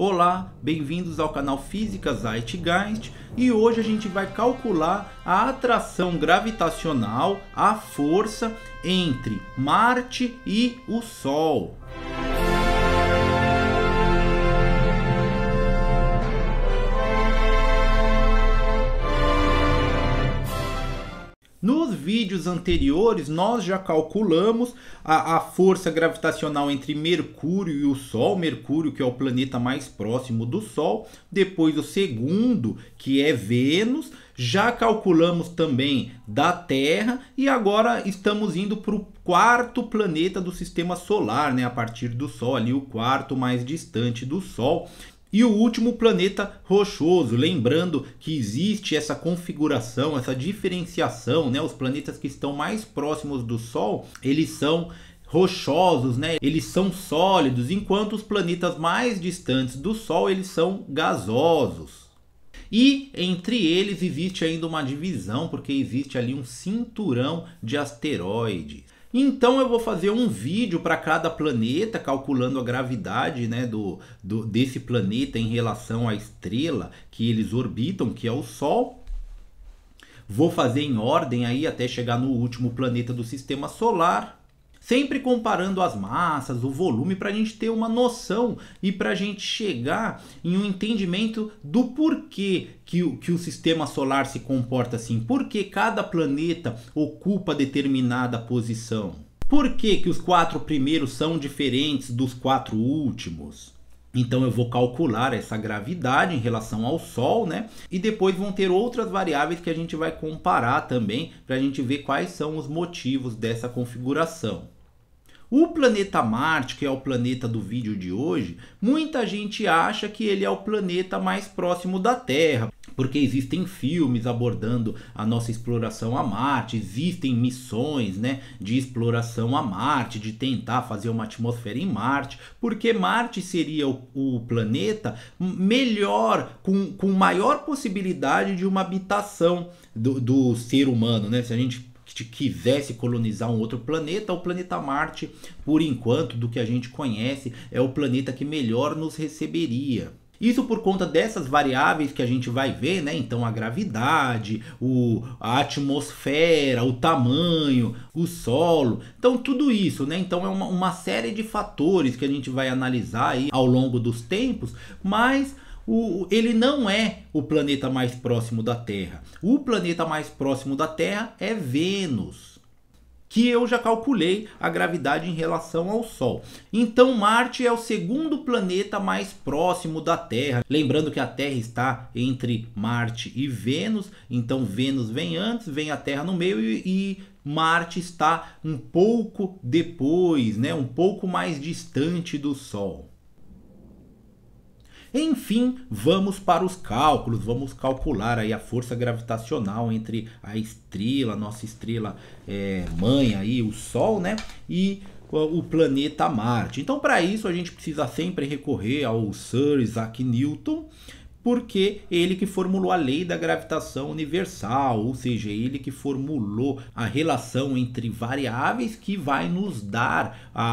Olá, bem-vindos ao canal Física Zeitgeist e hoje a gente vai calcular a atração gravitacional, a força entre Marte e o Sol. Nos vídeos anteriores, nós já calculamos a, a, força gravitacional entre Mercúrio e o Sol. Mercúrio, que é o planeta mais próximo do Sol. Depois, o segundo, que é Vênus. Já calculamos também da Terra. E agora estamos indo para o quarto planeta do sistema solar, né? A partir do Sol, ali, o quarto mais distante do Sol. E o último planeta rochoso, lembrando que existe essa configuração, essa diferenciação, né? Os planetas que estão mais próximos do Sol, eles são rochosos, né? Eles são sólidos, enquanto os planetas mais distantes do Sol, eles são gasosos. E entre eles existe ainda uma divisão, porque existe ali um cinturão de asteroides. Então eu vou fazer um vídeo para cada planeta, calculando a gravidade né, do, do, desse planeta em relação à estrela que eles orbitam, que é o Sol. Vou fazer em ordem aí até chegar no último planeta do sistema solar. Sempre comparando as massas, o volume, para a gente ter uma noção e para a gente chegar em um entendimento do porquê que o, que o sistema solar se comporta assim, porque cada planeta ocupa determinada posição. Por que, que os quatro primeiros são diferentes dos quatro últimos? Então eu vou calcular essa gravidade em relação ao Sol, né? E depois vão ter outras variáveis que a gente vai comparar também para a gente ver quais são os motivos dessa configuração. O planeta Marte, que é o planeta do vídeo de hoje, muita gente acha que ele é o planeta mais próximo da Terra, porque existem filmes abordando a nossa exploração a Marte, existem missões né, de exploração a Marte, de tentar fazer uma atmosfera em Marte, porque Marte seria o, o planeta melhor, com, com maior possibilidade de uma habitação do, do ser humano, né? Se a gente quisesse colonizar um outro planeta, o planeta Marte, por enquanto, do que a gente conhece, é o planeta que melhor nos receberia. Isso por conta dessas variáveis que a gente vai ver, né? Então a gravidade, o, a atmosfera, o tamanho, o solo. Então tudo isso, né? Então é uma, uma série de fatores que a gente vai analisar aí ao longo dos tempos, mas o, ele não é o planeta mais próximo da Terra. O planeta mais próximo da Terra é Vênus que eu já calculei a gravidade em relação ao Sol. Então Marte é o segundo planeta mais próximo da Terra. Lembrando que a Terra está entre Marte e Vênus, então Vênus vem antes, vem a Terra no meio e, e Marte está um pouco depois, né, um pouco mais distante do Sol. Enfim, vamos para os cálculos, vamos calcular aí a força gravitacional entre a estrela, nossa estrela é, mãe aí, o Sol, né? E o planeta Marte. Então, para isso, a gente precisa sempre recorrer ao Sir Isaac Newton, porque ele que formulou a lei da gravitação universal, ou seja, ele que formulou a relação entre variáveis que vai nos dar a,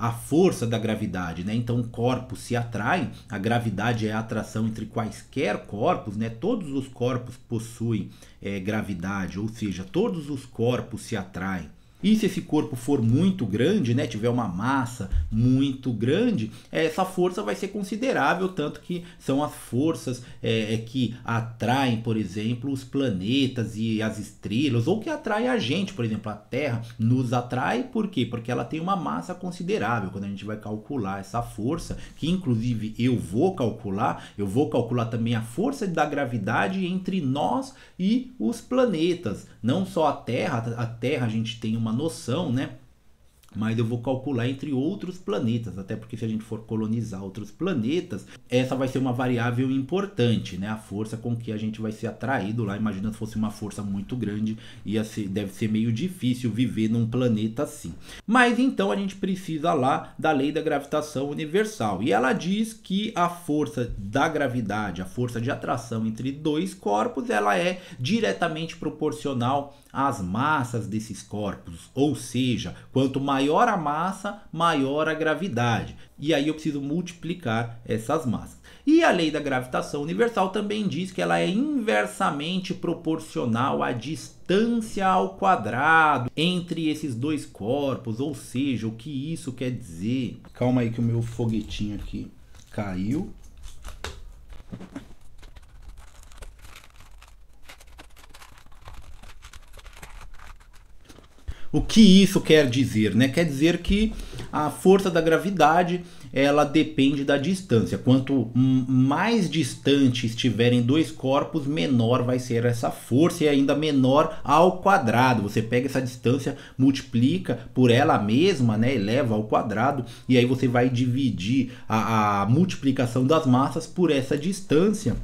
a, a força da gravidade, né? Então corpos se atraem, a gravidade é a atração entre quaisquer corpos, né? Todos os corpos possuem é, gravidade, ou seja, todos os corpos se atraem. E se esse corpo for muito grande, né, tiver uma massa muito grande, essa força vai ser considerável, tanto que são as forças é, é que atraem, por exemplo, os planetas e as estrelas, ou que atrai a gente, por exemplo, a Terra nos atrai, por quê? Porque ela tem uma massa considerável. Quando a gente vai calcular essa força, que inclusive eu vou calcular, eu vou calcular também a força da gravidade entre nós e os planetas. Não só a Terra, a Terra a gente tem uma uma noção, né? mas eu vou calcular entre outros planetas, até porque se a gente for colonizar outros planetas, essa vai ser uma variável importante, né? A força com que a gente vai ser atraído lá, imagina se fosse uma força muito grande, ia ser, deve ser meio difícil viver num planeta assim. Mas então a gente precisa lá da lei da gravitação universal, e ela diz que a força da gravidade, a força de atração entre dois corpos, ela é diretamente proporcional as massas desses corpos, ou seja, quanto maior a massa, maior a gravidade. E aí eu preciso multiplicar essas massas. E a lei da gravitação universal também diz que ela é inversamente proporcional à distância ao quadrado entre esses dois corpos, ou seja, o que isso quer dizer? Calma aí que o meu foguetinho aqui caiu. O que isso quer dizer? Né? Quer dizer que a força da gravidade ela depende da distância. Quanto mais distante estiverem dois corpos, menor vai ser essa força e ainda menor ao quadrado. Você pega essa distância, multiplica por ela mesma, né, eleva ao quadrado e aí você vai dividir a, a multiplicação das massas por essa distância.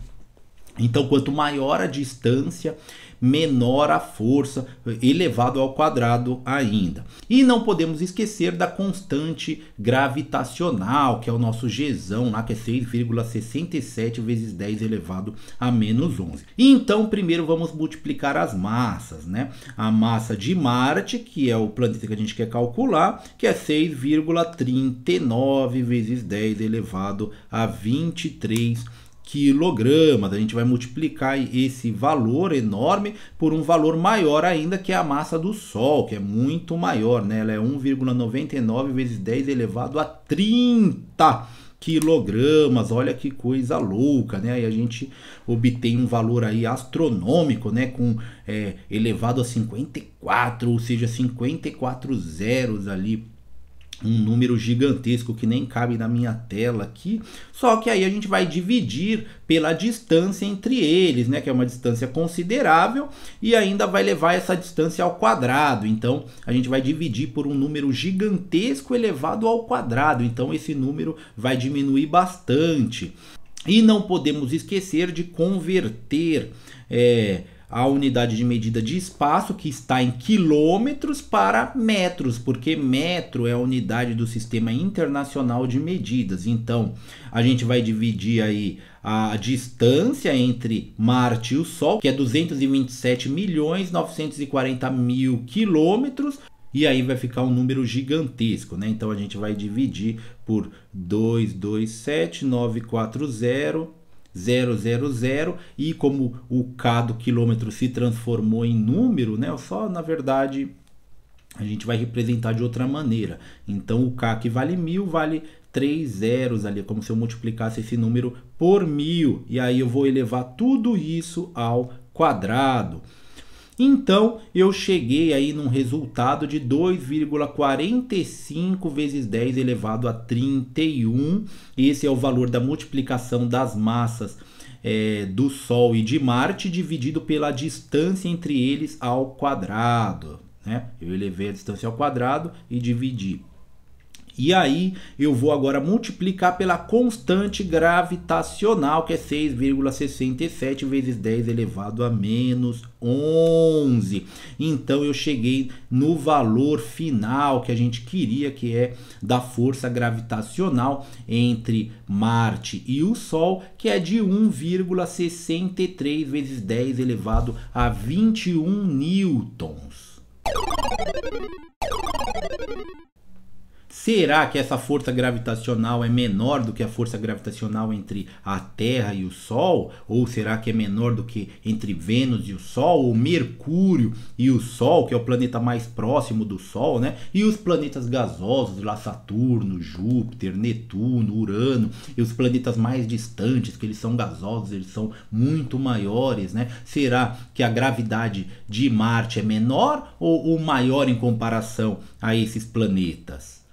Então, quanto maior a distância, menor a força elevado ao quadrado ainda. E não podemos esquecer da constante gravitacional, que é o nosso Gzão lá, que é 6,67 vezes 10 elevado a menos 11. Então, primeiro vamos multiplicar as massas, né? A massa de Marte, que é o planeta que a gente quer calcular, que é 6,39 vezes 10 elevado a 23 quilogramas. A gente vai multiplicar esse valor enorme por um valor maior ainda, que é a massa do Sol, que é muito maior, né? Ela é 1,99 vezes 10 elevado a 30 quilogramas, olha que coisa louca, né? Aí a gente obtém um valor aí astronômico, né? Com é, elevado a 54, ou seja, 54 zeros ali um número gigantesco que nem cabe na minha tela aqui, só que aí a gente vai dividir pela distância entre eles, né, que é uma distância considerável e ainda vai levar essa distância ao quadrado. Então, a gente vai dividir por um número gigantesco elevado ao quadrado. Então, esse número vai diminuir bastante. E não podemos esquecer de converter é, a unidade de medida de espaço que está em quilômetros para metros, porque metro é a unidade do sistema internacional de medidas. Então, a gente vai dividir aí a distância entre Marte e o Sol, que é 227 milhões 940 mil quilômetros, e aí vai ficar um número gigantesco, né? Então a gente vai dividir por 227940 000 e como o K do quilômetro se transformou em número, né? Só na verdade a gente vai representar de outra maneira. Então o K que vale mil vale três zeros ali, é como se eu multiplicasse esse número por mil. E aí eu vou elevar tudo isso ao quadrado. Então eu cheguei aí num resultado de 2,45 vezes 10 elevado a 31. Esse é o valor da multiplicação das massas é, do Sol e de Marte dividido pela distância entre eles ao quadrado. Né? Eu elevei a distância ao quadrado e dividi e aí eu vou agora multiplicar pela constante gravitacional, que é 6,67 vezes 10 elevado a menos 11. Então eu cheguei no valor final que a gente queria, que é da força gravitacional entre Marte e o Sol, que é de 1,63 vezes 10 elevado a 21 newtons. Será que essa força gravitacional é menor do que a força gravitacional entre a Terra e o Sol? Ou será que é menor do que entre Vênus e o Sol? Ou Mercúrio e o Sol, que é o planeta mais próximo do Sol, né? E os planetas gasosos, lá Saturno, Júpiter, Netuno, Urano, e os planetas mais distantes, que eles são gasosos, eles são muito maiores, né? Será que a gravidade de Marte é menor ou, ou maior em comparação a esses planetas?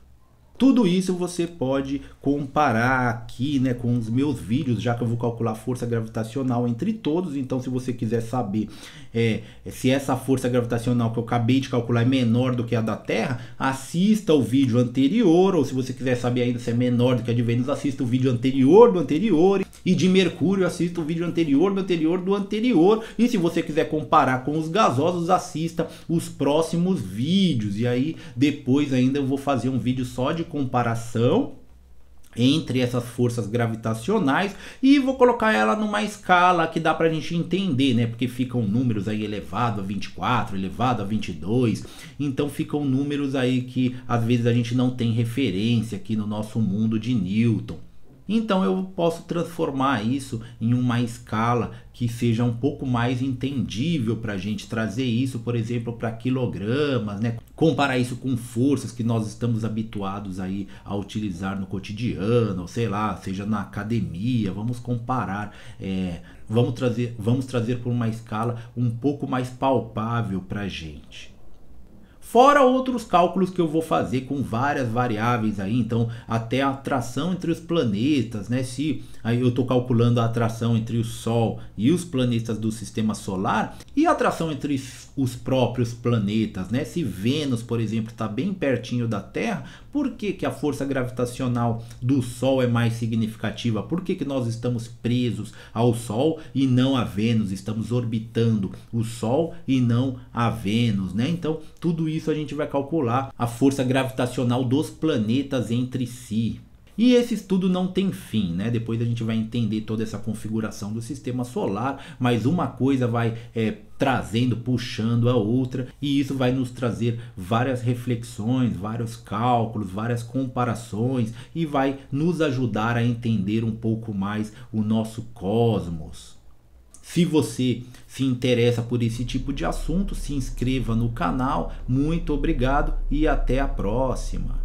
Tudo isso você pode comparar aqui né, com os meus vídeos, já que eu vou calcular a força gravitacional entre todos. Então, se você quiser saber é, se essa força gravitacional que eu acabei de calcular é menor do que a da Terra, assista o vídeo anterior. Ou se você quiser saber ainda se é menor do que a de Vênus, assista o vídeo anterior do anterior. E de Mercúrio, assista o vídeo anterior do anterior do anterior. E se você quiser comparar com os gasosos, assista os próximos vídeos. E aí, depois ainda eu vou fazer um vídeo só de comparação entre essas forças gravitacionais e vou colocar ela numa escala que dá para a gente entender, né? Porque ficam números aí elevado a 24, elevado a 22, então ficam números aí que às vezes a gente não tem referência aqui no nosso mundo de Newton. Então eu posso transformar isso em uma escala que seja um pouco mais entendível para a gente trazer isso, por exemplo, para quilogramas, né? Comparar isso com forças que nós estamos habituados aí a utilizar no cotidiano, sei lá, seja na academia. Vamos comparar, é, vamos trazer, vamos trazer por uma escala um pouco mais palpável para a gente fora outros cálculos que eu vou fazer com várias variáveis aí, então até a atração entre os planetas, né? Se aí eu estou calculando a atração entre o Sol e os planetas do sistema solar e a atração entre os próprios planetas, né? Se Vênus, por exemplo, está bem pertinho da Terra, por que, que a força gravitacional do Sol é mais significativa? Por que, que nós estamos presos ao Sol e não a Vênus? Estamos orbitando o Sol e não a Vênus, né? Então tudo isso isso a gente vai calcular a força gravitacional dos planetas entre si. E esse estudo não tem fim, né? Depois a gente vai entender toda essa configuração do sistema solar, mas uma coisa vai é, trazendo, puxando a outra, e isso vai nos trazer várias reflexões, vários cálculos, várias comparações e vai nos ajudar a entender um pouco mais o nosso cosmos. Se você se interessa por esse tipo de assunto, se inscreva no canal. Muito obrigado e até a próxima.